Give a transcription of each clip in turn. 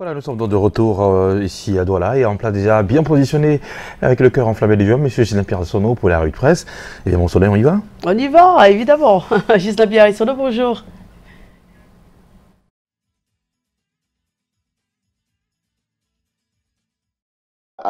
Voilà, nous sommes donc de retour euh, ici à Douala et en place déjà bien positionné avec le cœur enflammé du vieux, Monsieur Gislain Pierre Sonneau pour la rue de presse. Et bien, bon soleil, on y va On y va, évidemment. Gislain Pierre bonjour.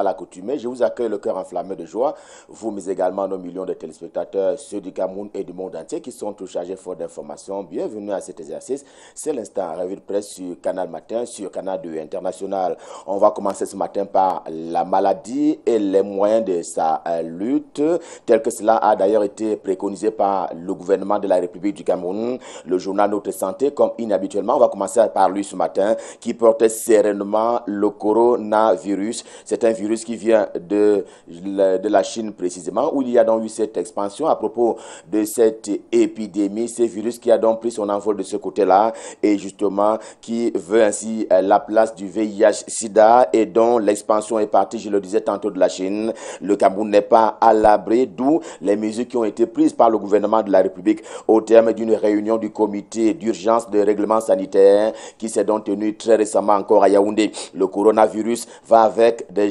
à l'accoutumée. Je vous accueille le cœur enflammé de joie, vous, mais également nos millions de téléspectateurs, ceux du Cameroun et du monde entier qui sont tous chargés fort d'informations. Bienvenue à cet exercice. C'est l'instant revue de presse sur Canal Matin, sur Canal 2 International. On va commencer ce matin par la maladie et les moyens de sa euh, lutte, tel que cela a d'ailleurs été préconisé par le gouvernement de la République du Cameroun, le journal Notre Santé, comme inhabituellement. On va commencer par lui ce matin, qui portait sereinement le coronavirus. C'est un virus virus qui vient de la, de la Chine précisément, où il y a donc eu cette expansion à propos de cette épidémie, ce virus qui a donc pris son envol de ce côté-là et justement qui veut ainsi la place du VIH-Sida et dont l'expansion est partie, je le disais tantôt, de la Chine. Le Cameroun n'est pas à l'abri, d'où les mesures qui ont été prises par le gouvernement de la République au terme d'une réunion du comité d'urgence de règlement sanitaire qui s'est donc tenue très récemment encore à Yaoundé. Le coronavirus va avec des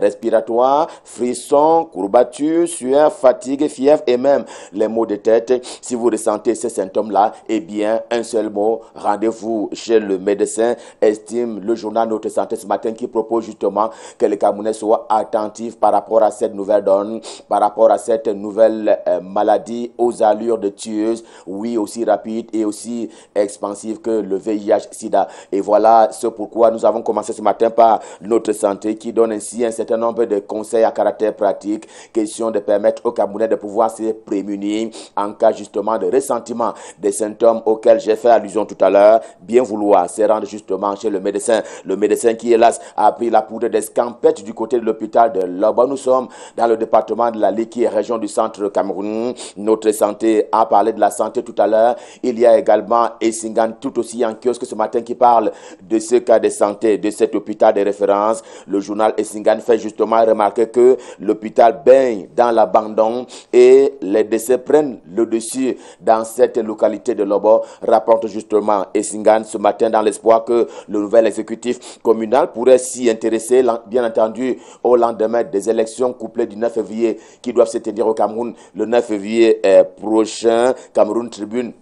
respiratoire, frissons, courbatures, sueur, fatigue, fièvre et même les maux de tête. Si vous ressentez ces symptômes-là, eh bien, un seul mot, rendez-vous chez le médecin, estime le journal Notre Santé ce matin qui propose justement que les Camerounais soient attentifs par rapport à cette nouvelle donne, par rapport à cette nouvelle euh, maladie aux allures de tueuse, oui, aussi rapide et aussi expansive que le VIH-Sida. Et voilà ce pourquoi nous avons commencé ce matin par Notre Santé qui donne ainsi un certain nombre de conseils à caractère pratique, question de permettre aux Camerounais de pouvoir se prémunir en cas justement de ressentiment des symptômes auxquels j'ai fait allusion tout à l'heure, bien vouloir se rendre justement chez le médecin. Le médecin qui, hélas, a pris la poudre d'escampette du côté de l'hôpital de Loba. Nous sommes dans le département de la Liki, région du centre Cameroun. Notre santé a parlé de la santé tout à l'heure. Il y a également Essingan, tout aussi en kiosque ce matin, qui parle de ce cas de santé de cet hôpital de référence. Le journal Essingan Gan fait justement remarquer que l'hôpital baigne dans l'abandon et les décès prennent le dessus dans cette localité de Lobo, rapporte justement Essingan ce matin dans l'espoir que le nouvel exécutif communal pourrait s'y intéresser, bien entendu, au lendemain des élections couplées du 9 février qui doivent se tenir au Cameroun le 9 février eh, prochain. Cameroun Tribune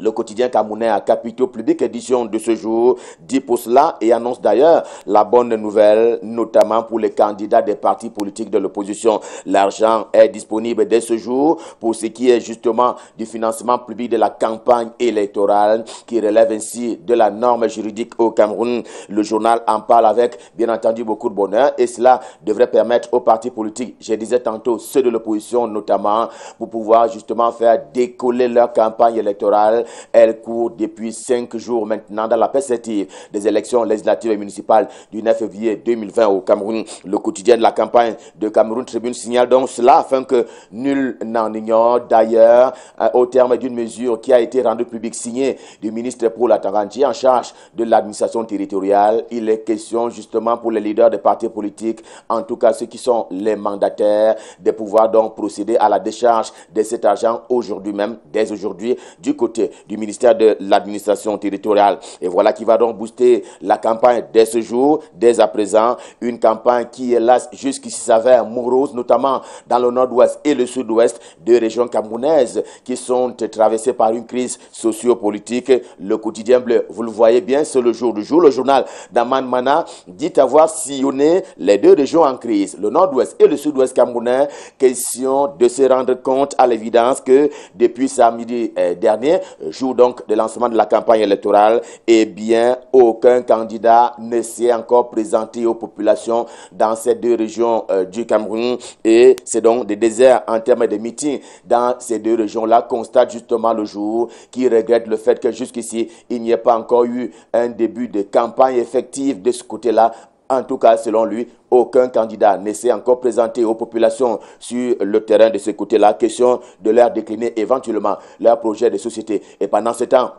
le quotidien camerounais à capitaux public édition de ce jour dit pour cela et annonce d'ailleurs la bonne nouvelle, notamment pour les candidats des partis politiques de l'opposition. L'argent est disponible dès ce jour pour ce qui est justement du financement public de la campagne électorale qui relève ainsi de la norme juridique au Cameroun. Le journal en parle avec bien entendu beaucoup de bonheur et cela devrait permettre aux partis politiques, je disais tantôt ceux de l'opposition notamment, pour pouvoir justement faire décoller leur campagne électorale elle court depuis cinq jours maintenant dans la perspective des élections législatives et municipales du 9 février 2020 au Cameroun. Le quotidien de la campagne de Cameroun Tribune signale donc cela afin que nul n'en ignore. D'ailleurs, euh, au terme d'une mesure qui a été rendue publique signée du ministre pour la Ataranti en charge de l'administration territoriale, il est question justement pour les leaders des partis politiques, en tout cas ceux qui sont les mandataires, de pouvoir donc procéder à la décharge de cet argent aujourd'hui même, dès aujourd'hui, du côté du ministère de l'administration territoriale. Et voilà qui va donc booster la campagne dès ce jour, dès à présent. Une campagne qui, hélas, jusqu'ici s'avère morose, notamment dans le nord-ouest et le sud-ouest, deux régions camerounaises qui sont traversées par une crise sociopolitique. Le quotidien bleu, vous le voyez bien, c'est le jour du jour. Le journal d'Aman Mana dit avoir sillonné les deux régions en crise, le nord-ouest et le sud-ouest camerounais. Question de se rendre compte à l'évidence que depuis samedi eh, dernier, jour donc de lancement de la campagne électorale, eh bien, aucun candidat ne s'est encore présenté aux populations dans ces deux régions euh, du Cameroun. Et c'est donc des déserts en termes de meetings dans ces deux régions-là, constate justement le jour qui regrette le fait que jusqu'ici, il n'y ait pas encore eu un début de campagne effective de ce côté-là en tout cas, selon lui, aucun candidat ne s'est encore présenté aux populations sur le terrain de ce côté. La question de leur décliner éventuellement leur projet de société. Et pendant ce temps,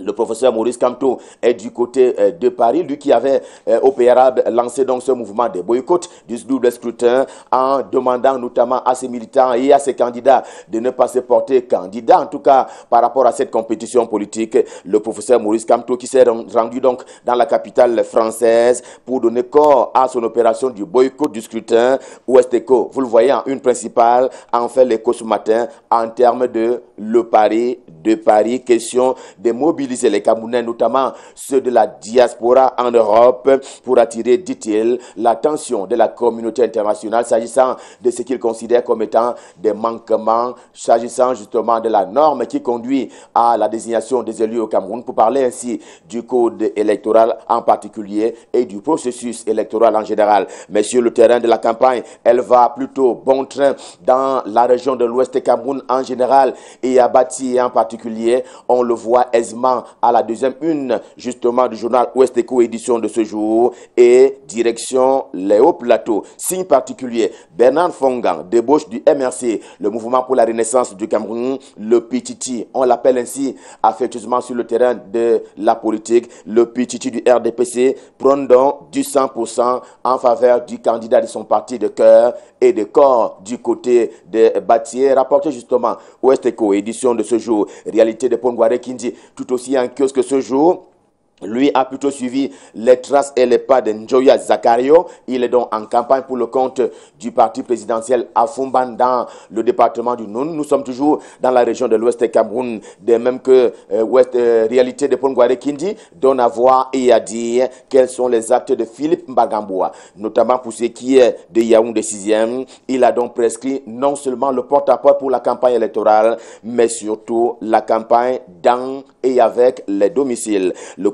le professeur Maurice Camteau est du côté euh, de Paris, lui qui avait euh, au ben, lancé donc ce mouvement de boycott du double scrutin en demandant notamment à ses militants et à ses candidats de ne pas se porter candidat, en tout cas par rapport à cette compétition politique. Le professeur Maurice Camteau qui s'est rendu donc dans la capitale française pour donner corps à son opération du boycott du scrutin ouest que Vous le voyez une principale, en fait l'écho ce matin en termes de le Paris, de Paris, question des mobilités les Camerounais, notamment ceux de la diaspora en Europe, pour attirer, dit-il, l'attention de la communauté internationale s'agissant de ce qu'il considère comme étant des manquements, s'agissant justement de la norme qui conduit à la désignation des élus au Cameroun, pour parler ainsi du code électoral en particulier et du processus électoral en général. Mais sur le terrain de la campagne, elle va plutôt bon train dans la région de l'Ouest Cameroun en général et à Bati en particulier. On le voit aisément à la deuxième une, justement, du journal Ouest Eco édition de ce jour et direction les hauts plateaux. Signe particulier, Bernard Fongan débauche du MRC, le mouvement pour la renaissance du Cameroun, le PTT, on l'appelle ainsi affectueusement sur le terrain de la politique, le PTT du RDPC prend donc du 100% en faveur du candidat de son parti de cœur, et de corps du côté de bâtiers, rapporté justement Ouest Eco, édition de ce jour. Réalité de qui Kindi, tout aussi en kiosque ce jour. Lui a plutôt suivi les traces et les pas de Njoya Zakario. Il est donc en campagne pour le compte du parti présidentiel à Fumban dans le département du Noun. Nous sommes toujours dans la région de l'Ouest Cameroun, de même que l'Ouest euh, euh, réalité de Ponguarekindi, Kindi, donne à voir et à dire quels sont les actes de Philippe Mbagamboua, notamment pour ce qui est de Yaoundé 6e. Il a donc prescrit non seulement le porte-à-porte pour la campagne électorale, mais surtout la campagne dans et avec les domiciles. Le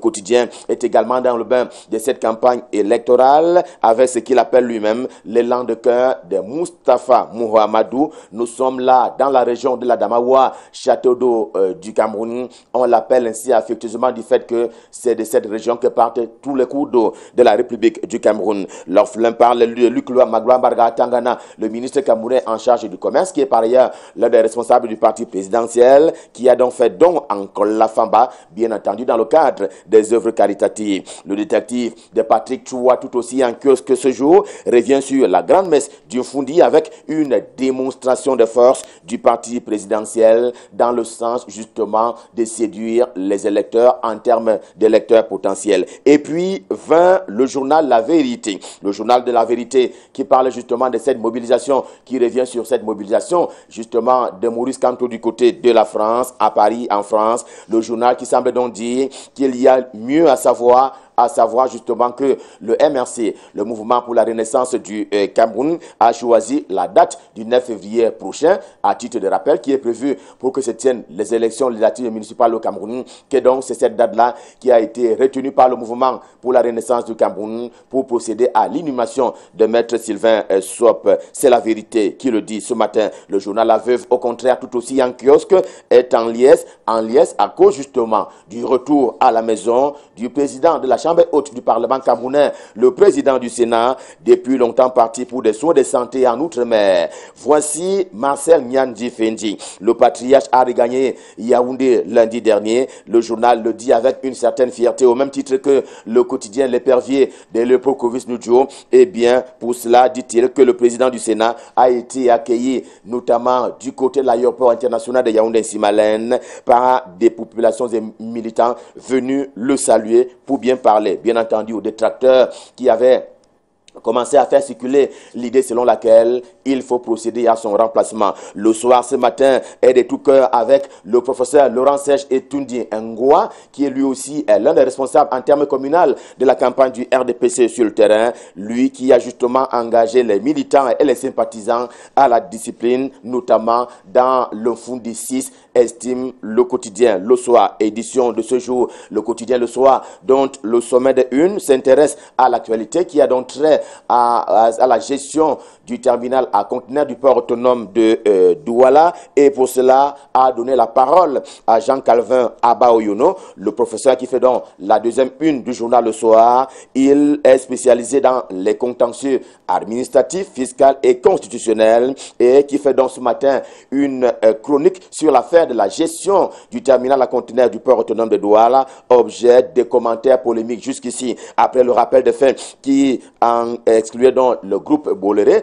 est également dans le bain de cette campagne électorale avec ce qu'il appelle lui-même l'élan de cœur de Mustafa Mouhamadou. Nous sommes là dans la région de la Damawa, château d'eau euh, du Cameroun. On l'appelle ainsi affectueusement du fait que c'est de cette région que partent tous les cours d'eau de la République du Cameroun. L'orphelin parle de Luc Barga Tangana, le ministre camerounais en charge du commerce, qui est par ailleurs l'un des responsables du parti présidentiel, qui a donc fait don en famba, bien entendu dans le cadre de les œuvres caritatives. Le détective de Patrick Choua, tout aussi en que ce jour, revient sur la grande messe du Fundi avec une démonstration de force du parti présidentiel dans le sens justement de séduire les électeurs en termes d'électeurs potentiels. Et puis vint le journal La Vérité, le journal de la vérité qui parle justement de cette mobilisation, qui revient sur cette mobilisation justement de Maurice Canto du côté de la France, à Paris, en France. Le journal qui semble donc dire qu'il y a mieux à savoir à savoir justement que le MRC, le Mouvement pour la Renaissance du euh, Cameroun, a choisi la date du 9 février prochain, à titre de rappel, qui est prévu pour que se tiennent les élections législatives municipales au Cameroun, que donc c'est cette date-là qui a été retenue par le Mouvement pour la Renaissance du Cameroun pour procéder à l'inhumation de Maître Sylvain euh, Swap. C'est la vérité qui le dit ce matin. Le journal La Veuve, au contraire, tout aussi en kiosque, est en liesse, en liesse à cause justement du retour à la maison du président de la Chambre du Parlement camerounais, le président du Sénat, depuis longtemps parti pour des soins de santé en Outre-mer. Voici Marcel Nyanji Fendi. Le patriarche a regagné Yaoundé lundi dernier. Le journal le dit avec une certaine fierté, au même titre que le quotidien L'Épervier de covid Nudjo. Eh bien, pour cela, dit-il que le président du Sénat a été accueilli, notamment du côté de l'aéroport international de Yaoundé-Simalène, par des populations et militants venus le saluer pour bien parler bien entendu, aux détracteurs qui avaient commencer à faire circuler l'idée selon laquelle il faut procéder à son remplacement. Le soir, ce matin, est de tout cœur avec le professeur Laurent Serge Etundi Ngoa, qui est lui aussi l'un des responsables en termes communal de la campagne du RDPC sur le terrain, lui qui a justement engagé les militants et les sympathisants à la discipline, notamment dans le fond des 6, estime le quotidien, le soir, édition de ce jour, le quotidien, le soir, dont le sommet de une s'intéresse à l'actualité qui a donc très à, la gestion du terminal à conteneur du port autonome de euh, Douala et pour cela a donné la parole à Jean Calvin Abaoyono, le professeur qui fait donc la deuxième une du journal Le Soir. Il est spécialisé dans les contentieux administratifs, fiscales et constitutionnels et qui fait donc ce matin une euh, chronique sur l'affaire de la gestion du terminal à conteneur du port autonome de Douala, objet des commentaires polémiques jusqu'ici. Après le rappel de fin qui en excluait donc le groupe Bolléré,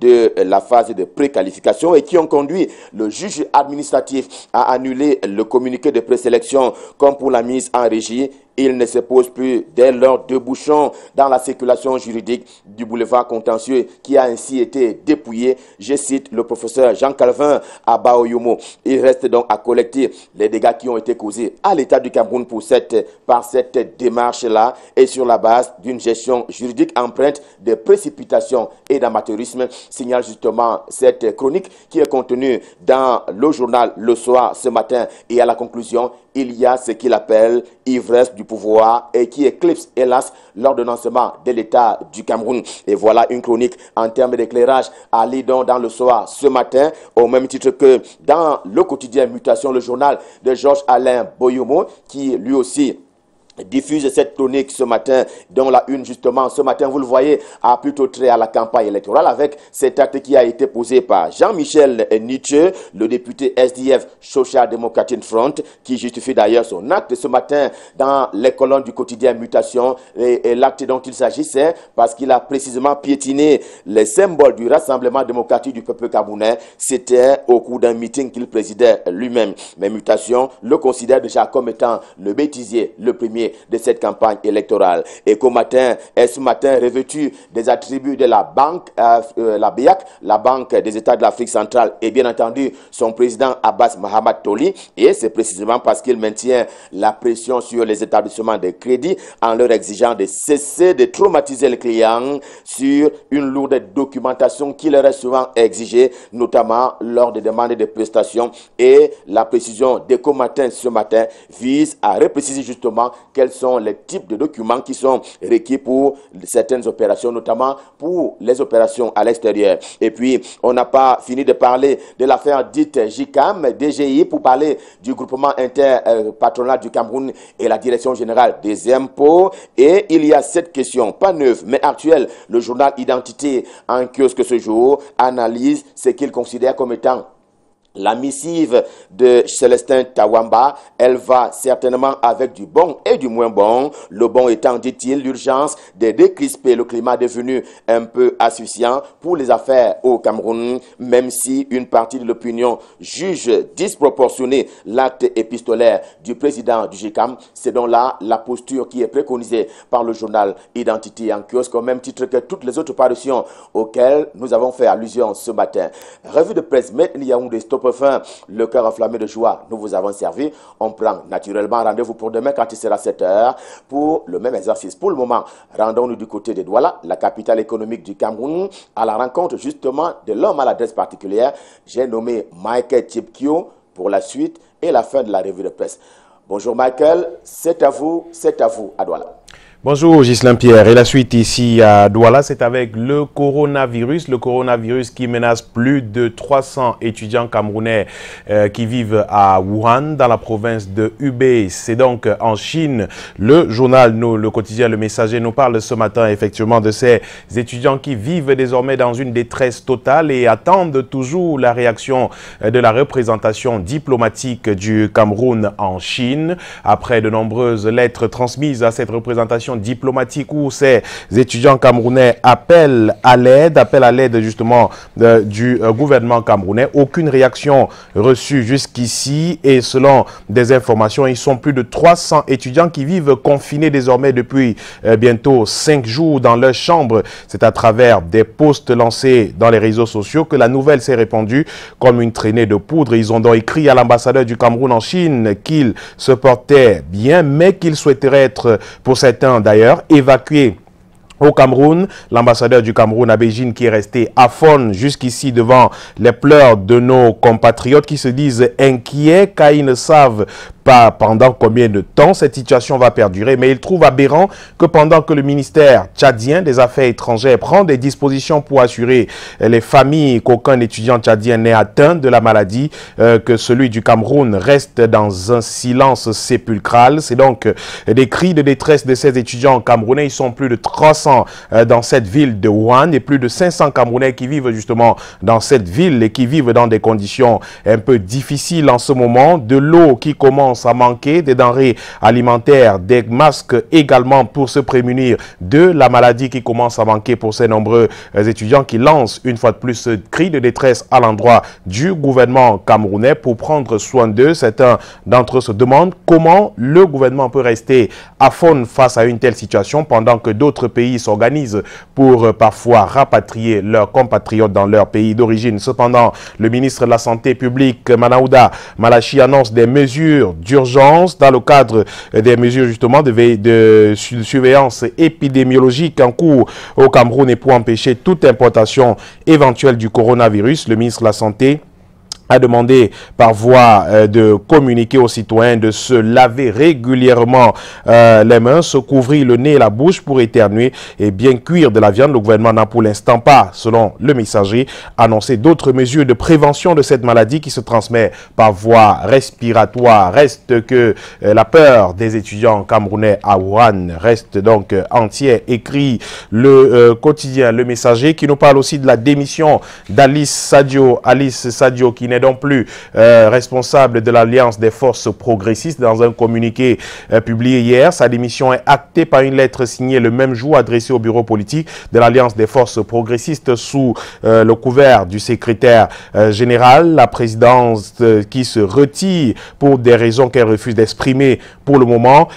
de euh, la phase de préqualification et qui ont conduit le juge administratif à annuler le communiqué de présélection comme pour la mise en régie il ne se pose plus dès lors de bouchons dans la circulation juridique du boulevard contentieux qui a ainsi été dépouillé. Je cite le professeur Jean Calvin à Baoyomo. Il reste donc à collecter les dégâts qui ont été causés à l'État du Cameroun pour cette, par cette démarche-là et sur la base d'une gestion juridique empreinte de précipitation et d'amateurisme signale justement cette chronique qui est contenue dans le journal Le Soir ce matin. Et à la conclusion, il y a ce qu'il appelle ivresse du pouvoir et qui éclipse, hélas, l'ordonnancement de l'État du Cameroun. Et voilà une chronique en termes d'éclairage à Lidon dans le soir ce matin, au même titre que dans le quotidien Mutation, le journal de Georges Alain Boyomo, qui lui aussi diffuse cette chronique ce matin dont la une justement ce matin vous le voyez a plutôt trait à la campagne électorale avec cet acte qui a été posé par Jean-Michel Nietzsche le député SDF Social Democratic Front qui justifie d'ailleurs son acte ce matin dans les colonnes du quotidien Mutation et, l'acte dont il s'agissait parce qu'il a précisément piétiné les symboles du rassemblement démocratique du peuple camerounais c'était au cours d'un meeting qu'il présidait lui-même mais Mutation le considère déjà comme étant le bêtisier le premier de cette campagne électorale et est ce matin revêtu des attributs de la banque, euh, euh, la la Banque des États de l'Afrique centrale et bien entendu son président Abbas Mohamed Toli et c'est précisément parce qu'il maintient la pression sur les établissements de crédit en leur exigeant de cesser de traumatiser les clients sur une lourde documentation qui leur est souvent exigée, notamment lors des demandes de prestations et la précision d'Ecomatin Matin ce matin vise à repréciser justement quels sont les types de documents qui sont requis pour certaines opérations, notamment pour les opérations à l'extérieur. Et puis, on n'a pas fini de parler de l'affaire dite JICAM, DGI, pour parler du groupement interpatronal du Cameroun et la direction générale des impôts. Et il y a cette question, pas neuve, mais actuelle. Le journal Identité en kiosque ce jour analyse ce qu'il considère comme étant la missive de Célestin Tawamba, elle va certainement avec du bon et du moins bon. Le bon étant, dit-il, l'urgence de décrisper le climat devenu un peu assouciant pour les affaires au Cameroun, même si une partie de l'opinion juge disproportionné l'acte épistolaire du président du GICAM. C'est donc là la posture qui est préconisée par le journal Identité en kiosque, au même titre que toutes les autres parutions auxquelles nous avons fait allusion ce matin. Revue de presse, Maître stop le cœur enflammé de joie. Nous vous avons servi. On prend naturellement rendez-vous pour demain quand il sera 7 h pour le même exercice. Pour le moment, rendons-nous du côté de Douala, la capitale économique du Cameroun, à la rencontre justement de l'homme à l'adresse particulière. J'ai nommé Michael Tipkio pour la suite et la fin de la revue de presse. Bonjour Michael, c'est à vous, c'est à vous à Douala. Bonjour Gislain Pierre. Et la suite ici à Douala, c'est avec le coronavirus. Le coronavirus qui menace plus de 300 étudiants camerounais euh, qui vivent à Wuhan, dans la province de Hubei. C'est donc en Chine. Le journal, le quotidien Le Messager, nous parle ce matin effectivement de ces étudiants qui vivent désormais dans une détresse totale et attendent toujours la réaction euh, de la représentation diplomatique du Cameroun en Chine. Après de nombreuses lettres transmises à cette représentation, diplomatique où ces étudiants camerounais appellent à l'aide, appellent à l'aide justement euh, du euh, gouvernement camerounais. Aucune réaction reçue jusqu'ici et selon des informations, ils sont plus de 300 étudiants qui vivent confinés désormais depuis euh, bientôt 5 jours dans leur chambre. C'est à travers des posts lancés dans les réseaux sociaux que la nouvelle s'est répandue comme une traînée de poudre. Ils ont donc écrit à l'ambassadeur du Cameroun en Chine qu'il se portait bien, mais qu'il souhaiterait être pour certains d'ailleurs évacuer au Cameroun, l'ambassadeur du Cameroun à Beijing qui est resté à faune jusqu'ici devant les pleurs de nos compatriotes qui se disent inquiets car ils ne savent pas pendant combien de temps cette situation va perdurer. Mais il trouve aberrant que pendant que le ministère tchadien des Affaires étrangères prend des dispositions pour assurer les familles qu'aucun étudiant tchadien n'est atteint de la maladie, euh, que celui du Cameroun reste dans un silence sépulcral. C'est donc des cris de détresse de ces étudiants camerounais. Ils sont plus de 300 euh, dans cette ville de Wuhan et plus de 500 Camerounais qui vivent justement dans cette ville et qui vivent dans des conditions un peu difficiles en ce moment. De l'eau qui commence à manquer, des denrées alimentaires, des masques également pour se prémunir de la maladie qui commence à manquer pour ces nombreux euh, étudiants qui lancent une fois de plus ce cri de détresse à l'endroit du gouvernement camerounais pour prendre soin d'eux. Certains d'entre eux se demandent comment le gouvernement peut rester à fond face à une telle situation pendant que d'autres pays s'organisent pour euh, parfois rapatrier leurs compatriotes dans leur pays d'origine. Cependant, le ministre de la Santé publique, Manaouda Malachi, annonce des mesures d'urgence dans le cadre euh, des mesures justement de, de surveillance épidémiologique en cours au Cameroun et pour empêcher toute importation éventuelle du coronavirus. Le ministre de la Santé a demandé par voie euh, de communiquer aux citoyens de se laver régulièrement euh, les mains, se couvrir le nez et la bouche pour éternuer et bien cuire de la viande. Le gouvernement n'a pour l'instant pas, selon le messager, annoncé d'autres mesures de prévention de cette maladie qui se transmet par voie respiratoire. Reste que euh, la peur des étudiants camerounais à Wuhan reste donc entière, écrit le quotidien Le Messager qui nous parle aussi de la démission d'Alice Sadio. Alice Sadio qui non plus euh, responsable de l'Alliance des forces progressistes. Dans un communiqué euh, publié hier, sa démission est actée par une lettre signée le même jour adressée au bureau politique de l'Alliance des forces progressistes sous euh, le couvert du secrétaire général. La présidence qui se retire pour des raisons qu'elle refuse d'exprimer pour le moment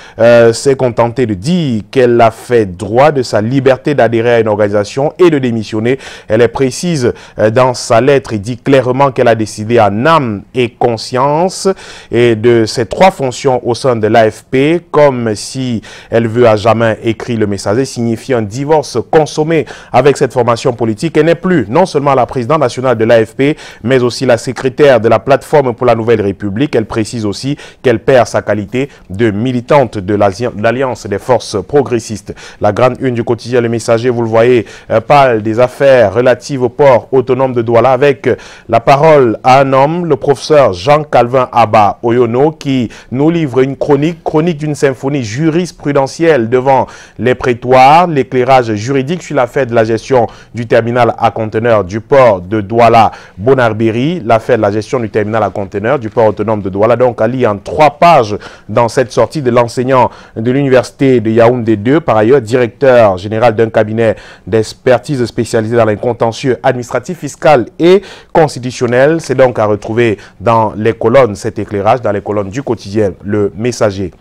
s'est contentée de dire qu'elle a fait droit de sa liberté d'adhérer à une organisation et de démissionner. Elle est précise dans sa lettre et dit clairement qu'elle a décidé à en âme et conscience et de ces trois fonctions au sein de l'AFP, comme si elle veut à jamais écrit le messager, signifie un divorce consommé avec cette formation politique Elle n'est plus non seulement la présidente nationale de l'AFP, mais aussi la secrétaire de la plateforme pour la Nouvelle République. Elle précise aussi qu'elle perd sa qualité de militante de l'Alliance des forces progressistes. La grande une du quotidien Le Messager, vous le voyez, euh, parle des affaires relatives au port autonome de Douala avec la parole à le professeur Jean-Calvin Abba Oyono, qui nous livre une chronique, chronique d'une symphonie jurisprudentielle devant les prétoires, l'éclairage juridique sur l'affaire de la gestion du terminal à conteneurs du port de Douala la l'affaire de la gestion du terminal à conteneurs du port autonome de Douala, donc à en trois pages dans cette sortie de l'enseignant de l'université de Yaoundé 2, par ailleurs directeur général d'un cabinet d'expertise spécialisé dans les contentieux administratifs, fiscaux et constitutionnels. C'est donc donc à retrouver dans les colonnes cet éclairage, dans les colonnes du quotidien Le Messager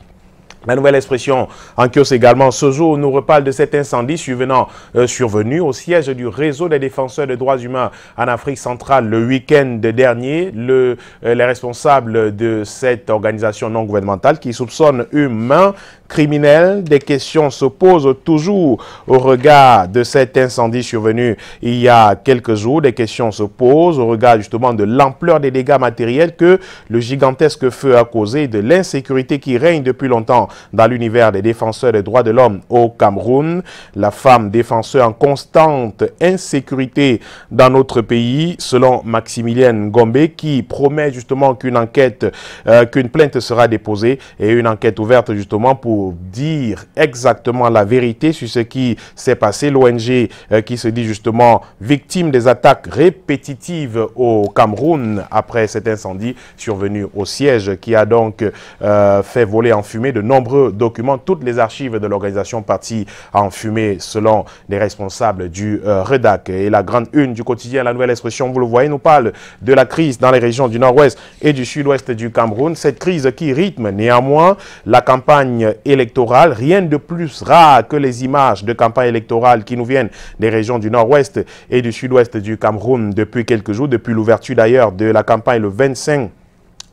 la nouvelle expression en kiosque également. Ce jour, nous reparle de cet incendie survenant, euh, survenu au siège du réseau des défenseurs des droits humains en Afrique centrale le week-end dernier. Le, euh, les responsables de cette organisation non gouvernementale qui soupçonne humain criminels, des questions se posent toujours au regard de cet incendie survenu il y a quelques jours. Des questions se posent au regard justement de l'ampleur des dégâts matériels que le gigantesque feu a causé de l'insécurité qui règne depuis longtemps dans l'univers des défenseurs des droits de l'homme au Cameroun. La femme défenseur en constante insécurité dans notre pays, selon Maximilienne Gombe, qui promet justement qu'une enquête, euh, qu'une plainte sera déposée et une enquête ouverte justement pour dire exactement la vérité sur ce qui s'est passé. L'ONG euh, qui se dit justement victime des attaques répétitives au Cameroun après cet incendie survenu au siège qui a donc euh, fait voler en fumée de nombreux nombreux documents, toutes les archives de l'organisation partie en fumée selon les responsables du euh, REDAC. Et la grande une du quotidien, la nouvelle expression, vous le voyez, nous parle de la crise dans les régions du nord-ouest et du sud-ouest du Cameroun. Cette crise qui rythme néanmoins la campagne électorale. Rien de plus rare que les images de campagne électorale qui nous viennent des régions du nord-ouest et du sud-ouest du Cameroun depuis quelques jours, depuis l'ouverture d'ailleurs de la campagne le 25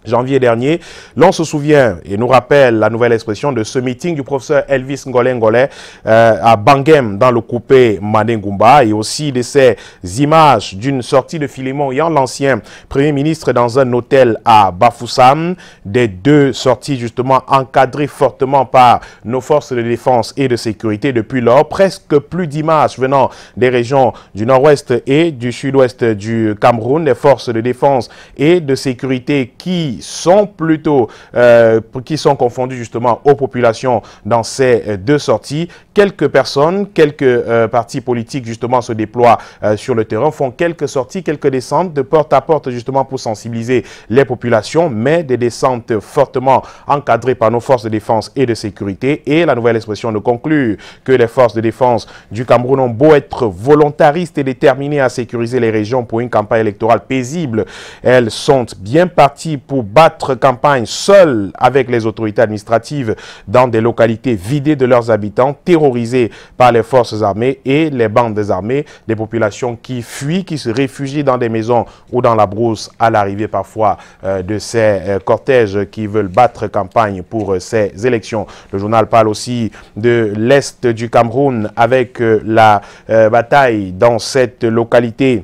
janvier dernier. L'on se souvient et nous rappelle la nouvelle expression de ce meeting du professeur Elvis Ngolengole euh, à Bangem dans le coupé Manengumba et aussi de ces images d'une sortie de Philémon ayant l'ancien premier ministre dans un hôtel à Bafoussam. Des deux sorties justement encadrées fortement par nos forces de défense et de sécurité depuis lors. Presque plus d'images venant des régions du nord-ouest et du sud-ouest du Cameroun. Des forces de défense et de sécurité qui sont plutôt, euh, qui sont confondus justement aux populations dans ces euh, deux sorties. Quelques personnes, quelques euh, partis politiques justement se déploient euh, sur le terrain, font quelques sorties, quelques descentes de porte à porte justement pour sensibiliser les populations, mais des descentes fortement encadrées par nos forces de défense et de sécurité. Et la nouvelle expression nous conclut que les forces de défense du Cameroun ont beau être volontaristes et déterminées à sécuriser les régions pour une campagne électorale paisible, elles sont bien parties pour battre campagne seul avec les autorités administratives dans des localités vidées de leurs habitants, terrorisées par les forces armées et les bandes armées, des populations qui fuient, qui se réfugient dans des maisons ou dans la brousse à l'arrivée parfois euh, de ces euh, cortèges qui veulent battre campagne pour euh, ces élections. Le journal parle aussi de l'Est du Cameroun avec la bataille dans cette localité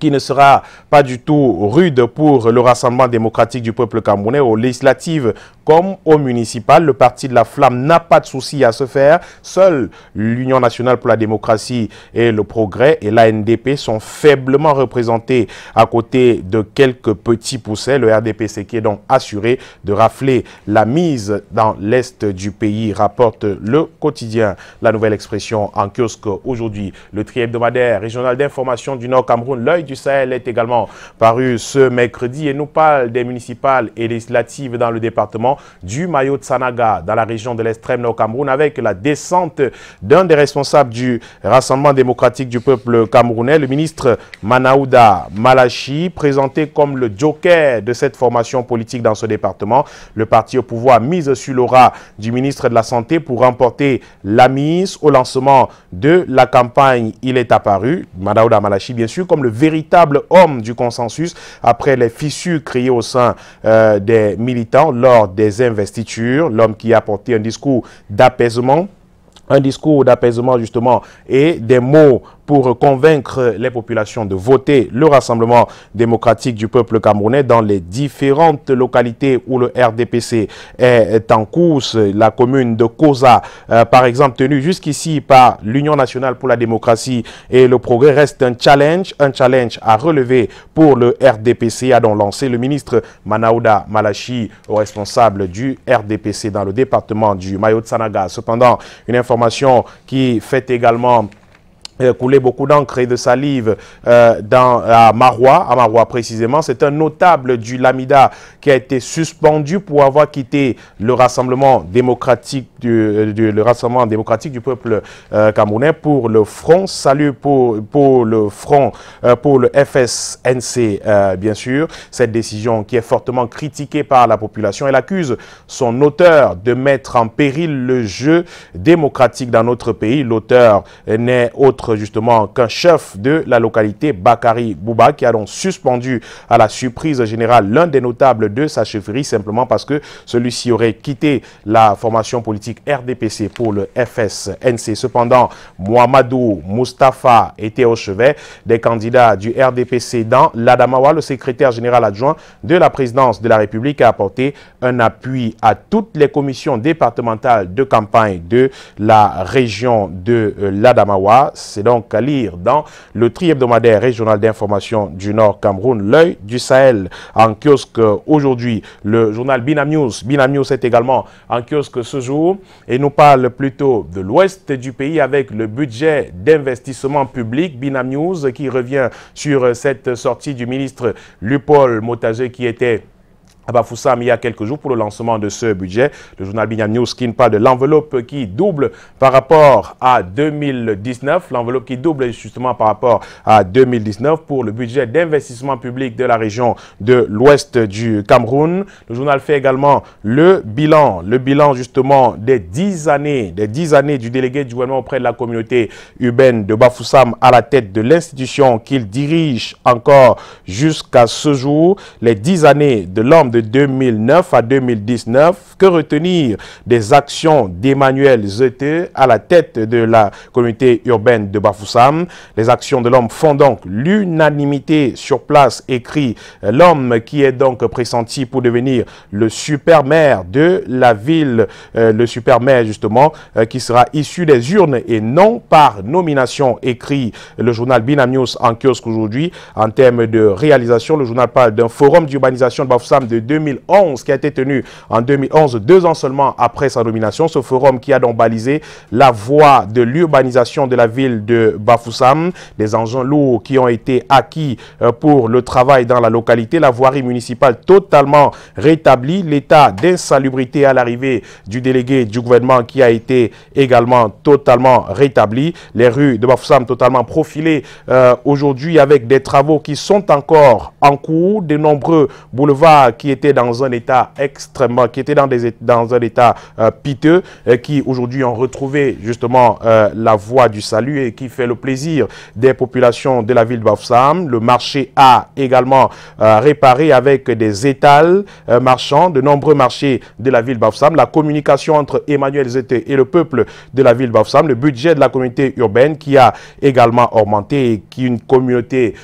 qui ne sera pas du tout rude pour le Rassemblement démocratique du peuple camerounais aux législatives comme aux municipales. Le parti de la flamme n'a pas de souci à se faire. Seule l'Union nationale pour la démocratie et le progrès et l'ANDP sont faiblement représentés à côté de quelques petits poussets. Le RDPC qui est donc assuré de rafler la mise dans l'est du pays, rapporte le quotidien. La nouvelle expression en kiosque aujourd'hui. Le tri hebdomadaire régional d'information du Nord Cameroun, l'œil du Sahel est également paru ce mercredi et nous parle des municipales et législatives dans le département du Mayo Tsanaga, dans la région de l'extrême nord Cameroun, avec la descente d'un des responsables du Rassemblement démocratique du peuple camerounais, le ministre Manaouda Malachi, présenté comme le joker de cette formation politique dans ce département. Le parti au pouvoir mise sur l'aura du ministre de la Santé pour remporter la mise au lancement de la campagne, il est apparu, Madaouda Malachi bien sûr, comme le véritable homme du consensus après les fissures créées au sein euh, des militants lors des investitures, l'homme qui a porté un discours d'apaisement un discours d'apaisement justement et des mots pour convaincre les populations de voter le Rassemblement démocratique du peuple camerounais dans les différentes localités où le RDPC est en course. La commune de koza euh, par exemple, tenue jusqu'ici par l'Union nationale pour la démocratie et le progrès, reste un challenge, un challenge à relever pour le RDPC, a donc lancé le ministre Manauda Malachi, responsable du RDPC dans le département du Mayo Sanaga. Cependant, une information qui fait également euh, coulé beaucoup d'encre et de salive euh, dans, à Marois, à Marois précisément. C'est un notable du Lamida qui a été suspendu pour avoir quitté le Rassemblement démocratique du, euh, le Rassemblement démocratique du peuple camerounais pour le Front Salut pour, pour le Front pour le FSNC bien sûr. Cette décision qui est fortement critiquée par la population, elle accuse son auteur de mettre en péril le jeu démocratique dans notre pays. L'auteur n'est autre justement qu'un chef de la localité, Bakari Bouba, qui a donc suspendu à la surprise générale l'un des notables de sa chefferie, simplement parce que celui-ci aurait quitté la formation politique RDPC pour le FSNC. Cependant, Mohamedou Mustafa était au chevet des candidats du RDPC dans l'Adamawa. Le secrétaire général adjoint de la présidence de la République a apporté un appui à toutes les commissions départementales de campagne de la région de euh, l'Adamawa. C'est donc à lire dans le tri hebdomadaire régional d'information du Nord Cameroun, l'œil du Sahel en kiosque aujourd'hui. Le journal Binam News, Binam News est également en kiosque ce jour et nous parle plutôt de l'ouest du pays avec le budget d'investissement public Binam News qui revient sur cette sortie du ministre Lupol Motaze qui était à Bafoussam il y a quelques jours pour le lancement de ce budget. Le journal Binyam News qui parle de l'enveloppe qui double par rapport à 2019. L'enveloppe qui double justement par rapport à 2019 pour le budget d'investissement public de la région de l'ouest du Cameroun. Le journal fait également le bilan, le bilan justement des dix années, des 10 années du délégué du gouvernement auprès de la communauté urbaine de Bafoussam à la tête de l'institution qu'il dirige encore jusqu'à ce jour. Les dix années de l'homme de 2009 à 2019. Que retenir des actions d'Emmanuel Zete à la tête de la communauté urbaine de Bafoussam Les actions de l'homme font donc l'unanimité sur place, écrit l'homme qui est donc pressenti pour devenir le super maire de la ville, euh, le super maire justement, euh, qui sera issu des urnes et non par nomination, écrit le journal Binamios en kiosque aujourd'hui. En termes de réalisation, le journal parle d'un forum d'urbanisation de Bafoussam de 2011 qui a été tenu en 2011, deux ans seulement après sa nomination. Ce forum qui a donc balisé la voie de l'urbanisation de la ville de Bafoussam, des engins lourds qui ont été acquis euh, pour le travail dans la localité, la voirie municipale totalement rétablie, l'état d'insalubrité à l'arrivée du délégué du gouvernement qui a été également totalement rétabli, les rues de Bafoussam totalement profilées euh, aujourd'hui avec des travaux qui sont encore en cours, de nombreux boulevards qui dans un état extrêmement, qui était dans, des, dans un état euh, piteux, qui aujourd'hui ont retrouvé justement euh, la voie du salut et qui fait le plaisir des populations de la ville de Bafsam. Le marché a également euh, réparé avec des étals marchands, de nombreux marchés de la ville de Bafsam. La communication entre Emmanuel Zété et le peuple de la ville de Bafsam, le budget de la communauté urbaine qui a également augmenté et qui une communauté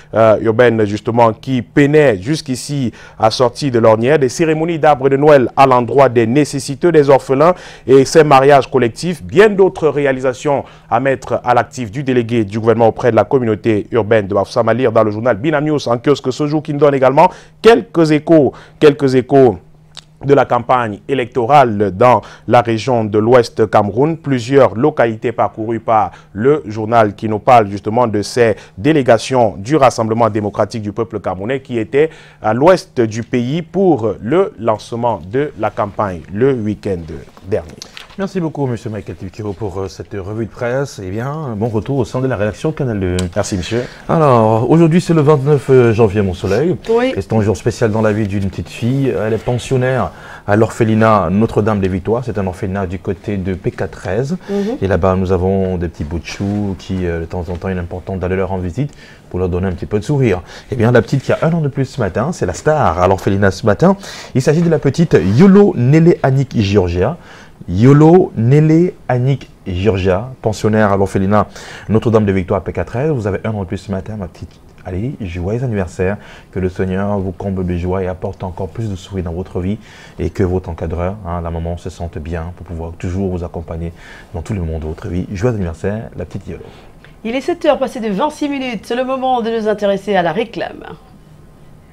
urbaine justement qui peinait jusqu'ici à sortir de leur des cérémonies d'arbres de Noël à l'endroit des nécessiteux des orphelins et ces mariages collectifs. Bien d'autres réalisations à mettre à l'actif du délégué du gouvernement auprès de la communauté urbaine de Bafsamalir dans le journal Binamius en kiosque ce jour qui nous donne également quelques échos, quelques échos de la campagne électorale dans la région de l'Ouest Cameroun. Plusieurs localités parcourues par le journal qui nous parle justement de ces délégations du Rassemblement démocratique du peuple camerounais qui étaient à l'ouest du pays pour le lancement de la campagne le week-end dernier. Merci beaucoup, monsieur Michael pour euh, cette revue de presse. Eh bien, bon retour au sein de la rédaction Canal 2. Merci, monsieur. Alors, aujourd'hui, c'est le 29 euh, janvier, mon soleil. Oui. Et c'est un jour spécial dans la vie d'une petite fille. Elle est pensionnaire à l'orphelinat Notre-Dame des Victoires. C'est un orphelinat du côté de PK13. Mhm. Et là-bas, nous avons des petits bouts de choux qui, euh, de temps en temps, il est important d'aller leur en visite pour leur donner un petit peu de sourire. Eh bien, la petite qui a un an de plus ce matin, c'est la star à l'orphelinat ce matin. Il s'agit de la petite Yolo Nele anik Georgia. Yolo Nele Annick Georgia, pensionnaire à l'orphelinat Notre-Dame de Victoire p 13 Vous avez un an de plus ce matin, ma petite Allez, joyeux anniversaire, que le Seigneur vous comble de joie et apporte encore plus de souris dans votre vie et que votre encadreur, hein, la maman, se sente bien pour pouvoir toujours vous accompagner dans tout le monde de votre vie. Joyeux anniversaire, la petite Yolo. Il est 7h passé de 26 minutes, c'est le moment de nous intéresser à la réclame.